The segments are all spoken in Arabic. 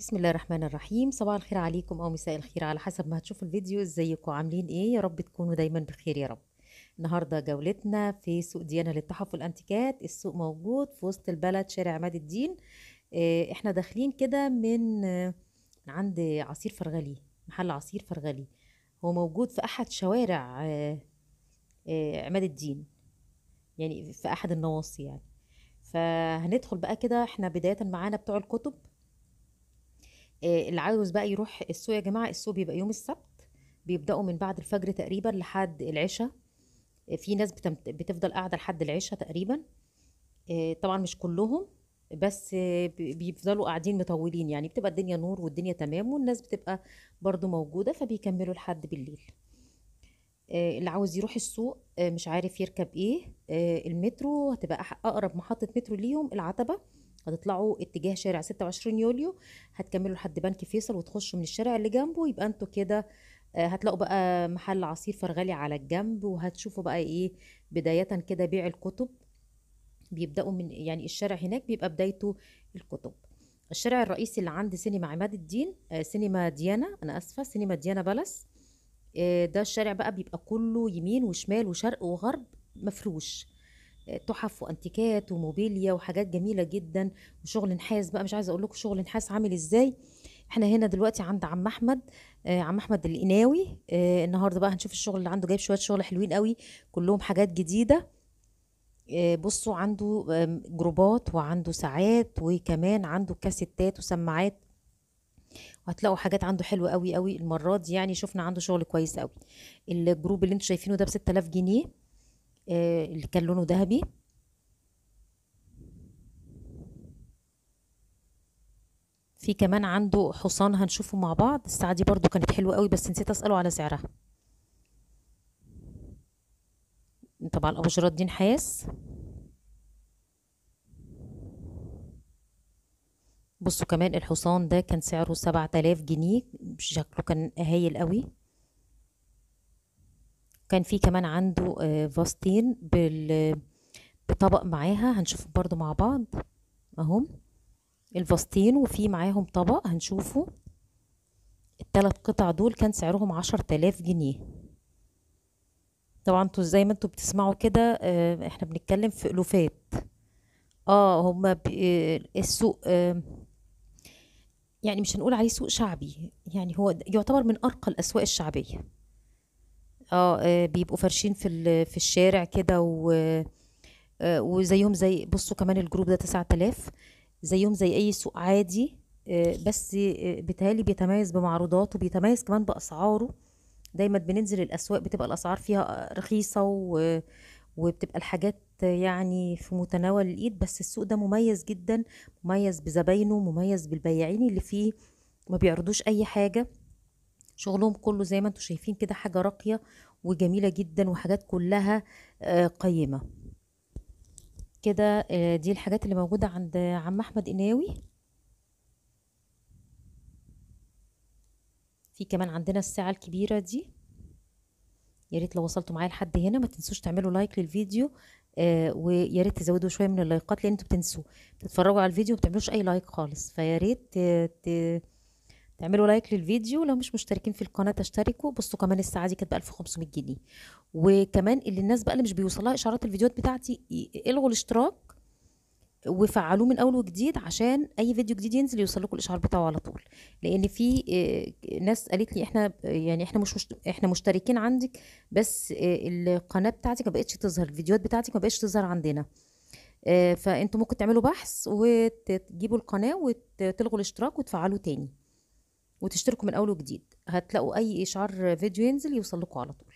بسم الله الرحمن الرحيم صباح الخير عليكم او مساء الخير على حسب ما هتشوفوا الفيديو ازيكم عاملين ايه يا رب تكونوا دايما بخير يا رب النهارده جولتنا في سوق ديانا للتحف والانتيكات السوق موجود في وسط البلد شارع عماد الدين آه، احنا داخلين كده آه، من عند عصير فرغلي محل عصير فرغلي هو موجود في احد شوارع آه، عماد الدين يعني في احد النواصي يعني فهندخل بقى كده احنا بدايه معانا بتوع الكتب آه، اللي عاوز بقى يروح السوق يا جماعه السوق بيبقى يوم السبت بيبداوا من بعد الفجر تقريبا لحد العشاء آه، في ناس بتفضل قاعده لحد العشاء تقريبا آه، طبعا مش كلهم بس بيفضلوا قاعدين مطولين يعني بتبقى الدنيا نور والدنيا تمام والناس بتبقى برضو موجودة فبيكملوا لحد بالليل اللي عاوز يروح السوق مش عارف يركب ايه المترو هتبقى اقرب محطة مترو ليهم العتبة هتطلعوا اتجاه شارع 26 يوليو هتكملوا لحد بنك فيصل وتخشوا من الشارع اللي جنبه يبقى انتوا كده آه، هتلاقوا بقى محل عصير فرغلي على الجنب وهتشوفوا بقى ايه بداية كده بيع الكتب بيبدأوا من يعني الشارع هناك بيبقى بدايته الكتب الشارع الرئيسي اللي عند سينما عماد الدين آه، سينما ديانا انا اسفة سينما ديانا بلس آه، ده الشارع بقى بيبقى كله يمين وشمال وشرق وغرب مفروش تحف وانتيكات وموبيليا وحاجات جميله جدا وشغل نحاس بقى مش عايزه اقول لكم شغل نحاس عامل ازاي احنا هنا دلوقتي عند عم احمد آه، عم احمد القناوي آه، النهارده بقى هنشوف الشغل اللي عنده جايب شويه شغل حلوين قوي كلهم حاجات جديده آه، بصوا عنده جروبات وعنده ساعات وكمان عنده كاسيتات وسماعات وهتلاقوا حاجات عنده حلوه قوي قوي المره دي يعني شفنا عنده شغل كويس قوي الجروب اللي انتوا شايفينه ده ب 6000 جنيه آه، اللي كان لونه ذهبي في كمان عنده حصان هنشوفه مع بعض الساعة دي برضو كانت حلوة قوي بس نسيت أسأله على سعرها طبعا الأبشرات دي نحاس بصوا كمان الحصان ده كان سعره سبعة آلاف جنيه شكله كان هايل قوي وكان في كمان عنده آه، فاستين بال بطبق معاها هنشوف برضو مع بعض اهم الفاستين وفي معاهم طبق هنشوفه التلات قطع دول كان سعرهم عشر تلاف جنيه طبعا انتوا زي ما انتوا بتسمعوا كده آه، احنا بنتكلم في الوفات اه هما آه، السوق يعني مش هنقول عليه سوق شعبي يعني هو يعتبر من ارقى الاسواق الشعبيه آه،, اه بيبقوا فرشين في في الشارع كده و آه، وزيهم زي بصوا كمان الجروب ده 9000 زيهم زي اي سوق عادي آه، بس بيتهيألي بيتميز بمعروضاته بيتميز كمان بأسعاره دايما بننزل الأسواق بتبقى الأسعار فيها رخيصة و... وبتبقى الحاجات يعني في متناول الإيد بس السوق ده مميز جدا مميز بزباينه مميز بالبياعين اللي فيه ما بيعرضوش أي حاجة شغلهم كله زي ما انتم شايفين كده حاجه راقيه وجميله جدا وحاجات كلها آه، قيمه كده آه، دي الحاجات اللي موجوده عند عم احمد قناوي في كمان عندنا الساعه الكبيره دي يا ريت لو وصلتوا معايا لحد هنا ما تنسوش تعملوا لايك للفيديو آه ويا ريت تزودوا شويه من اللايكات لان انتوا بتنسوا بتتفرجوا على الفيديو ما بتعملوش اي لايك خالص فيا ريت تعملوا لايك للفيديو لو مش مشتركين في القناه تشتركوا بصوا كمان الساعه دي كانت ب 1500 جنيه وكمان اللي الناس بقى اللي مش بيوصلها اشعارات الفيديوهات بتاعتي الغوا الاشتراك وفعلوه من اول وجديد عشان اي فيديو جديد ينزل يوصل لكم الاشعار بتاعه على طول لان في آه، ناس قالت لي احنا يعني احنا مش احنا مشتركين عندك بس آه، القناه بتاعتك ما بقتش تظهر الفيديوهات بتاعتك ما بقتش تظهر عندنا آه، فانتوا ممكن تعملوا بحث وتجيبوا القناه وتلغوا الاشتراك وتفعلوه تاني وتشتركوا من اول وجديد هتلاقوا اي اشعار فيديو ينزل يوصل لكم على طول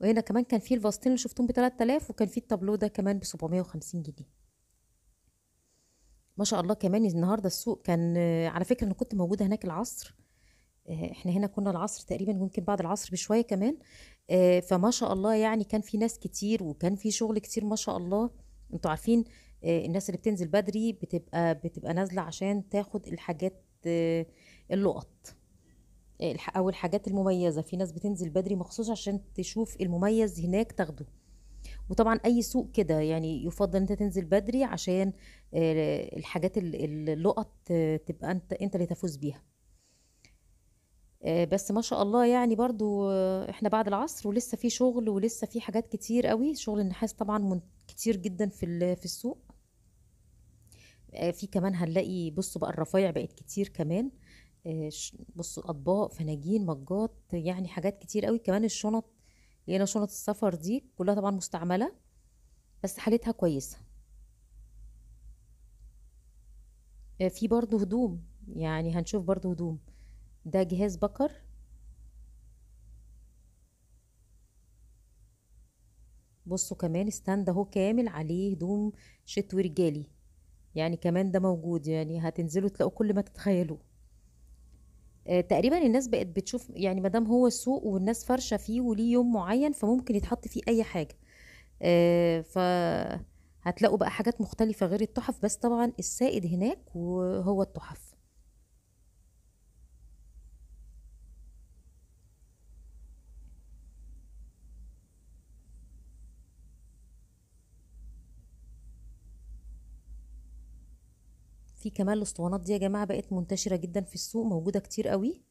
وهنا كمان كان في الفاستين اللي شفتهم ب 3000 وكان في التابلو ده كمان ب 750 جنيه ما شاء الله كمان النهارده السوق كان على فكره انا كنت موجوده هناك العصر آه، احنا هنا كنا العصر تقريبا ممكن بعد العصر بشويه كمان آه، فما شاء الله يعني كان في ناس كتير وكان في شغل كتير ما شاء الله انتوا عارفين آه، الناس اللي بتنزل بدري بتبقى بتبقى نازله عشان تاخد الحاجات اللقط إيه، او الحاجات المميزه في ناس بتنزل بدري مخصوص عشان تشوف المميز هناك تاخده وطبعا اي سوق كده يعني يفضل انت تنزل بدري عشان آه، الحاجات اللقط تبقى انت انت اللي تفوز بيها آه، بس ما شاء الله يعني برضو آه، احنا بعد العصر ولسه في شغل ولسه في حاجات كتير قوي شغل النحاس طبعا كتير جدا في في السوق في كمان هنلاقي بصوا بقى الرفايع بقت كتير كمان آه، بصوا اطباق فناجين مجات يعني حاجات كتير قوي كمان الشنط لقينا شنط السفر دي كلها طبعا مستعمله بس حالتها كويسه آه، في برضو هدوم يعني هنشوف برضو هدوم ده جهاز بكر بصوا كمان استند اهو كامل عليه هدوم شتوي رجالي يعني كمان ده موجود يعني هتنزلوا تلاقوا كل ما تتخيلوه آه، تقريبا الناس بقت بتشوف يعني ما دام هو السوق والناس فرشه فيه وليه يوم معين فممكن يتحط فيه اي حاجه آه، ف هتلاقوا بقى حاجات مختلفة غير التحف بس طبعا السائد هناك وهو التحف في كمان الاسطوانات دي يا جماعه بقت منتشره جدا في السوق موجوده كتير قوي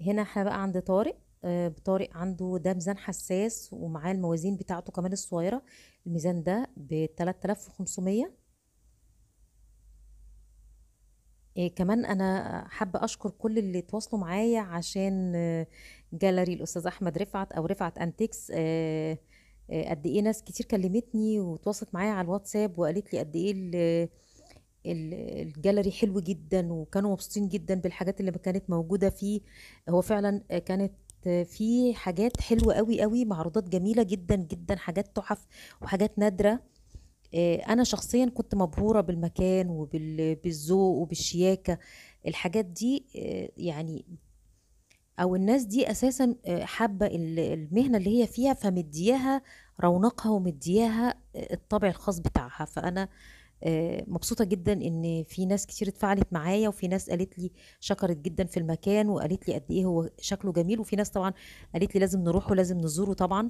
هنا احنا بقى عند طارق آه، طارق عنده ده ميزان حساس ومعاه الموازين بتاعته كمان الصغيره الميزان ده ب 3500 إيه آه، كمان انا حابه اشكر كل اللي اتواصلوا معايا عشان جالري آه، جاليري الاستاذ احمد رفعت او رفعت انتكس إيه آه، قد ايه ناس كتير كلمتني وتواصلت معايا على الواتساب وقالت لي قد ايه الجاليري حلو جدا وكانوا مبسوطين جدا بالحاجات اللي كانت موجوده فيه هو فعلا كانت في حاجات حلوه قوي قوي معروضات جميله جدا جدا حاجات تحف وحاجات نادره آه، انا شخصيا كنت مبهوره بالمكان وبالذوق وبالشياكه الحاجات دي آه، يعني او الناس دي اساسا آه، حابه المهنه اللي هي فيها فمدياها رونقها ومدياها آه، الطبع الخاص بتاعها فانا آه، مبسوطه جدا ان في ناس كتير اتفاعلت معايا وفي ناس قالت لي شكرت جدا في المكان وقالت لي قد ايه هو شكله جميل وفي ناس طبعا قالت لي لازم نروح ولازم نزوره طبعا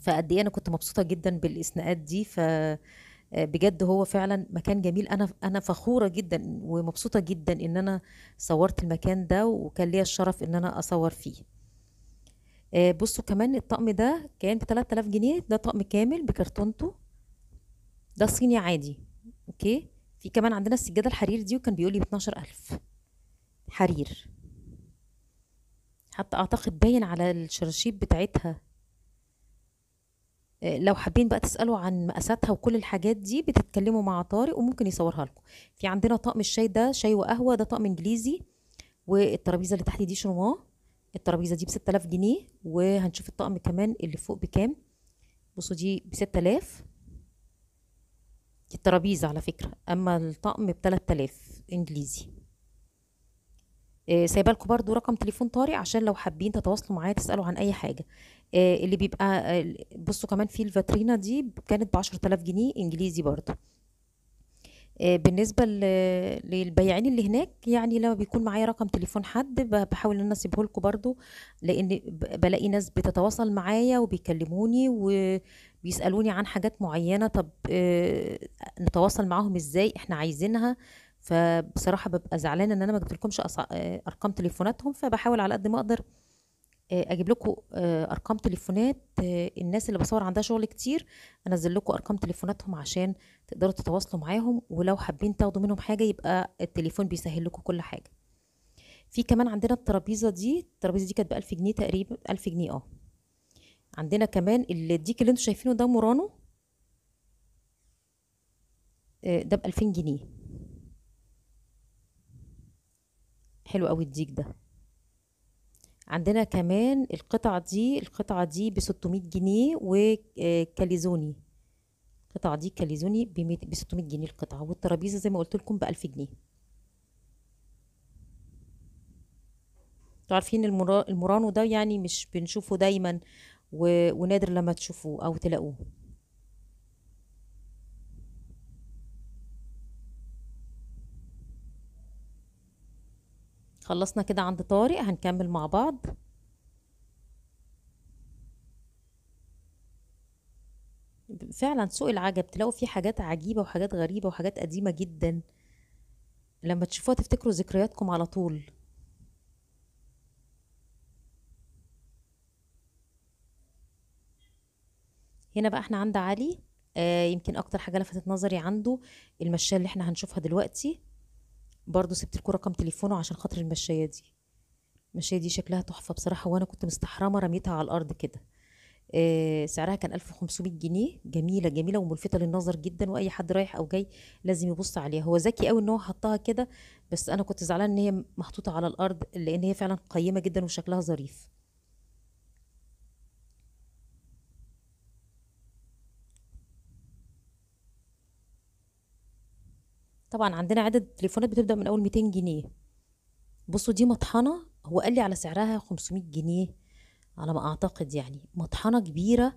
فقد ايه انا كنت مبسوطه جدا بالاسناءات دي ف آه، بجد هو فعلا مكان جميل انا انا فخوره جدا ومبسوطه جدا ان انا صورت المكان ده وكان ليا الشرف ان انا اصور فيه آه، بصوا كمان الطقم ده كان ب 3000 جنيه ده طقم كامل بكرتونته ده صيني عادي اوكي في كمان عندنا السجاده الحرير دي وكان بيقول لي ب 12000 حرير حتى اعتقد باين على الشراشيب بتاعتها لو حابين بقى تسألوا عن مقاساتها وكل الحاجات دي بتتكلموا مع طارق وممكن يصورها لكم في عندنا طقم الشاي ده شاي وقهوة ده طقم انجليزي والترابيزة اللي تحت دي شنوا الترابيزة دي ب 6000 جنيه وهنشوف الطقم كمان اللي فوق بكام بصوا دي ب 6000 الترابيزة على فكرة أما الطقم ب 3000 إنجليزي آه، سايبه لكم برضو رقم تليفون طارق عشان لو حابين تتواصلوا معايا تسالوا عن اي حاجه آه، اللي بيبقى آه، بصوا كمان في الفاترينا دي كانت ب 10000 جنيه انجليزي برضو بالنسبة للبياعين اللي هناك يعني لما بيكون معايا رقم تليفون حد بحاول ان انا اسيبه لكم برضو لان بلاقي ناس بتتواصل معايا وبيكلموني وبيسالوني عن حاجات معينة طب نتواصل معاهم ازاي احنا عايزينها فبصراحه ببقى زعلانه ان انا ما جبتلكمش آه، ارقام تليفوناتهم فبحاول على قد ما اقدر آه، اجيب لكم آه، ارقام تليفونات الناس اللي بصور عندها شغل كتير انزل لكم ارقام تليفوناتهم عشان تقدروا تتواصلوا معاهم ولو حابين تاخدوا منهم حاجه يبقى التليفون بيسهل لكم كل حاجه في كمان عندنا الترابيزه دي الترابيزه دي كانت بألف جنيه تقريبا ألف جنيه اه عندنا كمان الديك اللي انتوا شايفينه ده مورانو ده بألفين جنيه حلو قوي الديك ده عندنا كمان القطعة دي القطعة دي ب 600 جنيه وكاليزوني آه، القطعة دي كاليزوني ب 600 جنيه القطعة والترابيزة زي ما قلت لكم ب 1000 جنيه انتوا عارفين المرانو ده يعني مش بنشوفه دايما ونادر لما تشوفوه او تلاقوه خلصنا كده عند طارق هنكمل مع بعض فعلا سوق العجب تلاقوا فيه حاجات عجيبة وحاجات غريبة وحاجات قديمة جدا لما تشوفوها تفتكروا ذكرياتكم على طول هنا بقى احنا عند علي آه يمكن اكتر حاجة لفتت نظري عنده المشاة اللي احنا هنشوفها دلوقتي برضه سبت لكم رقم تليفونه عشان خاطر المشايه دي المشايه دي شكلها تحفه بصراحه وانا كنت مستحرمه رميتها على الارض كده آه، سعرها كان 1500 جنيه جميله جميله وملفته للنظر جدا واي حد رايح او جاي لازم يبص عليها هو ذكي قوي ان هو حطها كده بس انا كنت زعلان ان هي محطوطه على الارض لان هي فعلا قيمه جدا وشكلها ظريف طبعا عندنا عدد تليفونات بتبدا من اول 200 جنيه بصوا دي مطحنه هو قال لي على سعرها 500 جنيه على ما اعتقد يعني مطحنه كبيره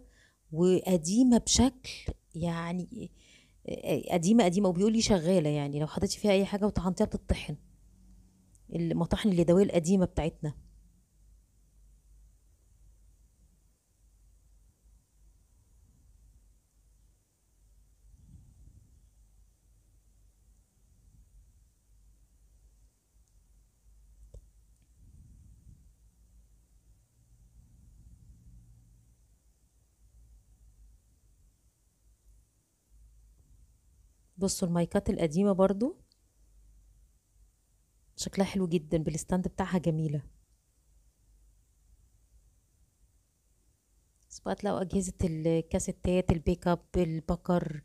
وقديمه بشكل يعني آه، قديمه قديمه وبيقول لي شغاله يعني لو حطيتي فيها اي حاجه وطحنتيها بتطحن المطاحن اليدويه القديمه بتاعتنا بصوا المايكات القديمة برضو شكلها حلو جدا بالستاند بتاعها جميلة سبات تلاقوا أجهزة الكاسيتات البيك اب البكر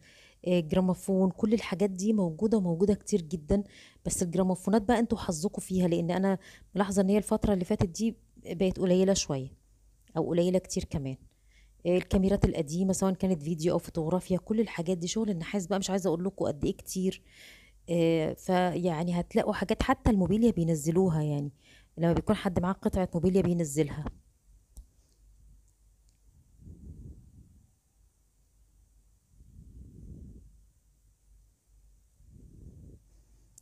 آه، جرامافون كل الحاجات دي موجوده وموجوده كتير جدا بس الجرامافونات بقى انتوا حظكم فيها لان انا ملاحظه ان هي الفتره اللي فاتت دي بقت قليله شويه او قليله كتير كمان الكاميرات القديمه سواء كانت فيديو او فوتوغرافيا كل الحاجات دي شغل النحاس بقى مش عايزه اقول لكم قد ايه كتير آه، فيعني هتلاقوا حاجات حتى الموبيليا بينزلوها يعني لما بيكون حد معاه قطعه موبيليا بينزلها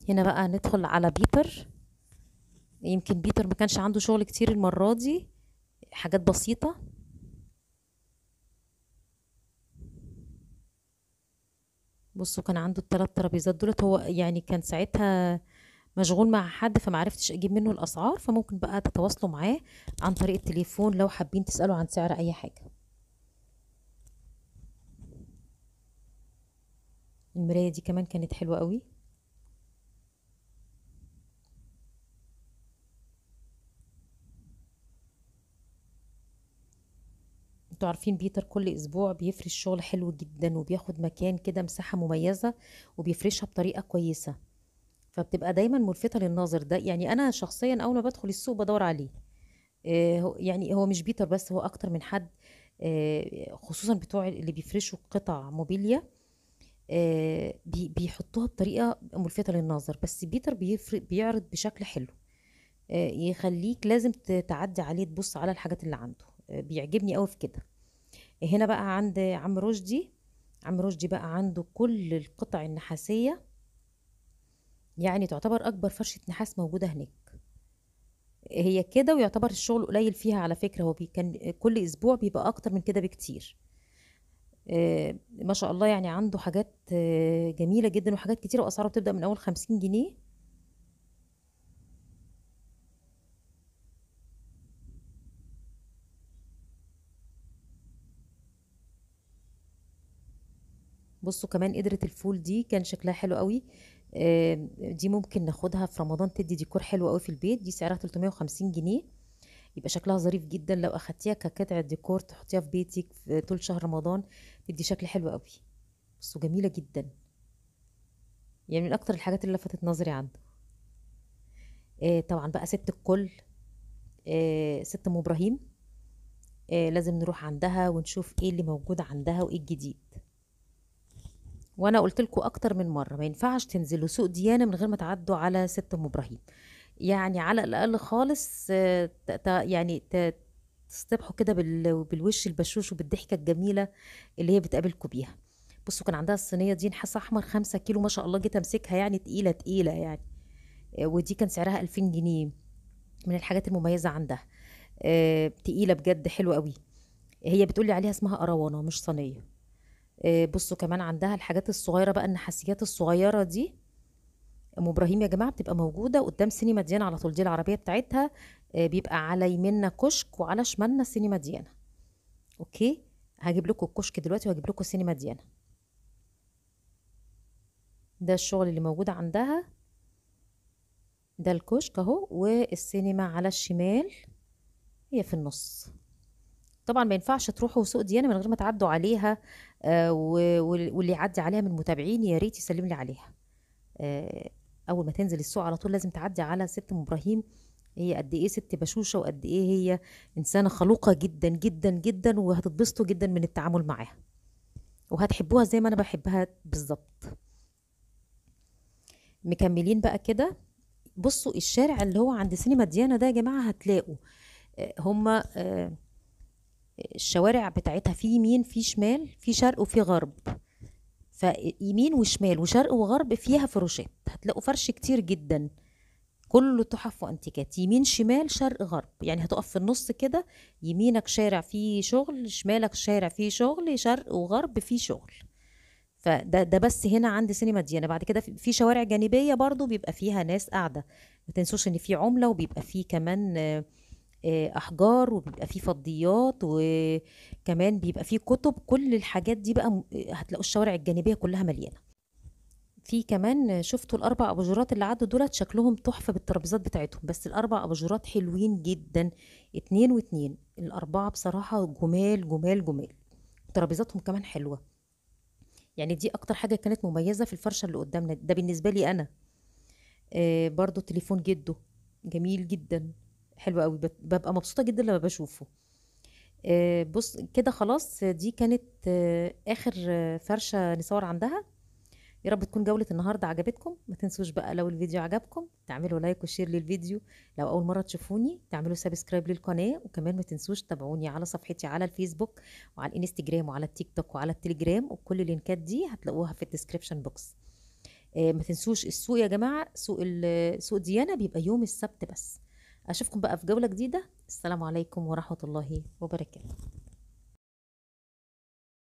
هنا بقى ندخل على بيتر يمكن بيتر ما كانش عنده شغل كتير المره دي حاجات بسيطه بصوا كان عنده الثلاث ترابيزات دولت هو يعني كان ساعتها مشغول مع حد فمعرفتش اجيب منه الاسعار فممكن بقى تتواصلوا معاه عن طريق التليفون لو حابين تسالوا عن سعر اي حاجه المرايه دي كمان كانت حلوه قوي انتوا عارفين بيتر كل اسبوع بيفرش شغل حلو جدا وبياخد مكان كده مساحه مميزه وبيفرشها بطريقه كويسه فبتبقى دايما ملفته للناظر ده يعني انا شخصيا اول ما بدخل السوق بدور عليه آه يعني هو مش بيتر بس هو اكتر من حد آه خصوصا بتوع اللي بيفرشوا قطع موبيليا آه بيحطوها بطريقه ملفته للناظر بس بيتر بيعرض بشكل حلو آه، يخليك لازم تعدي عليه تبص على الحاجات اللي عنده آه، بيعجبني قوي في كده هنا بقى عند عم رشدي عم رشدي بقى عنده كل القطع النحاسية يعني تعتبر أكبر فرشة نحاس موجودة هناك هي كده ويعتبر الشغل قليل فيها على فكرة هو كان كل أسبوع بيبقى أكتر من كده بكتير آه، ما شاء الله يعني عنده حاجات آه، جميلة جدا وحاجات كتيرة وأسعاره بتبدأ من أول خمسين جنيه بصوا كمان قدرة الفول دي كان شكلها حلو قوي آه، دي ممكن ناخدها في رمضان تدي ديكور حلو قوي في البيت دي سعرها 350 جنيه يبقى شكلها ظريف جدا لو اخدتيها كقطعة ديكور تحطيها في بيتك في طول شهر رمضان تدي شكل حلو قوي بصوا جميلة جدا يعني من اكتر الحاجات اللي لفتت نظري عنده آه طبعا بقى ست الكل آه ست ام ابراهيم آه لازم نروح عندها ونشوف ايه اللي موجود عندها وايه الجديد وانا قلت لكم اكتر من مره ما ينفعش تنزلوا سوق ديانه من غير ما تعدوا على ست ام ابراهيم يعني على الاقل خالص آه، يعني تصطبحوا كده بالوش البشوش وبالضحكه الجميله اللي هي بتقابلكم بيها بصوا كان عندها الصينيه دي نحاس احمر خمسة كيلو ما شاء الله جيت امسكها يعني تقيله تقيله يعني آه، ودي كان سعرها 2000 جنيه من الحاجات المميزه عندها آه، تقيله بجد حلوه قوي هي بتقولي عليها اسمها اروانه مش صينيه آه، بصوا كمان عندها الحاجات الصغيره بقى النحاسيات الصغيره دي ام ابراهيم يا جماعه بتبقى موجوده قدام سينما ديانا على طول دي العربيه بتاعتها آه، بيبقى على يمنا كشك وعلى شمالنا سينما ديانا اوكي هجيب لكم الكشك دلوقتي وهجيب لكم سينما ديانا ده الشغل اللي موجود عندها ده الكشك اهو والسينما على الشمال هي في النص طبعا ما ينفعش تروحوا سوق ديانه من غير ما تعدوا عليها آه، واللي يعدي عليها من متابعين يا ريت يسلم لي عليها آه، اول ما تنزل السوق على طول لازم تعدي على ست ام ابراهيم هي قد ايه ست بشوشه وقد ايه هي انسانه خلوقه جدا جدا جدا وهتتبسطوا جدا من التعامل معاها وهتحبوها زي ما انا بحبها بالظبط مكملين بقى كده بصوا الشارع اللي هو عند سينما ديانا ده يا جماعه هتلاقوا آه، هما آه الشوارع بتاعتها في يمين في شمال في شرق وفي غرب فيمين وشمال وشرق وغرب فيها فروشات هتلاقوا فرش كتير جدا كله تحف وانتيكات يمين شمال شرق غرب يعني هتقف في النص كده يمينك شارع فيه شغل شمالك شارع فيه شغل شرق وغرب فيه شغل فده ده بس هنا عند سينما ديانا بعد كده في شوارع جانبيه برضو بيبقى فيها ناس قاعده ما تنسوش ان في عمله وبيبقى فيه كمان آه آه، احجار وبيبقى فيه فضيات وكمان بيبقى فيه كتب كل الحاجات دي بقى آه، هتلاقوا الشوارع الجانبيه كلها مليانه في كمان شفتوا الاربع اباجورات اللي عدوا دولت شكلهم تحفه بالترابيزات بتاعتهم بس الاربع اباجورات حلوين جدا اتنين واتنين الاربعه بصراحه جمال جمال جمال ترابيزاتهم كمان حلوه يعني دي اكتر حاجه كانت مميزه في الفرشه اللي قدامنا ده بالنسبه لي انا آه برضو تليفون جده جميل جدا حلو قوي ببقى مبسوطه جدا لما بشوفه آه، بص كده خلاص دي كانت آه، اخر آه، فرشه نصور عندها يا رب تكون جوله النهارده عجبتكم ما تنسوش بقى لو الفيديو عجبكم تعملوا لايك وشير للفيديو لو اول مره تشوفوني تعملوا سبسكرايب للقناه وكمان ما تنسوش تتابعوني على صفحتي على الفيسبوك وعلى الانستجرام وعلى التيك توك وعلى التليجرام وكل اللينكات دي هتلاقوها في الديسكربشن بوكس ما تنسوش السوق يا جماعه سوق سوق ديانه بيبقى يوم السبت بس اشوفكم بقى في جوله جديده السلام عليكم ورحمه الله وبركاته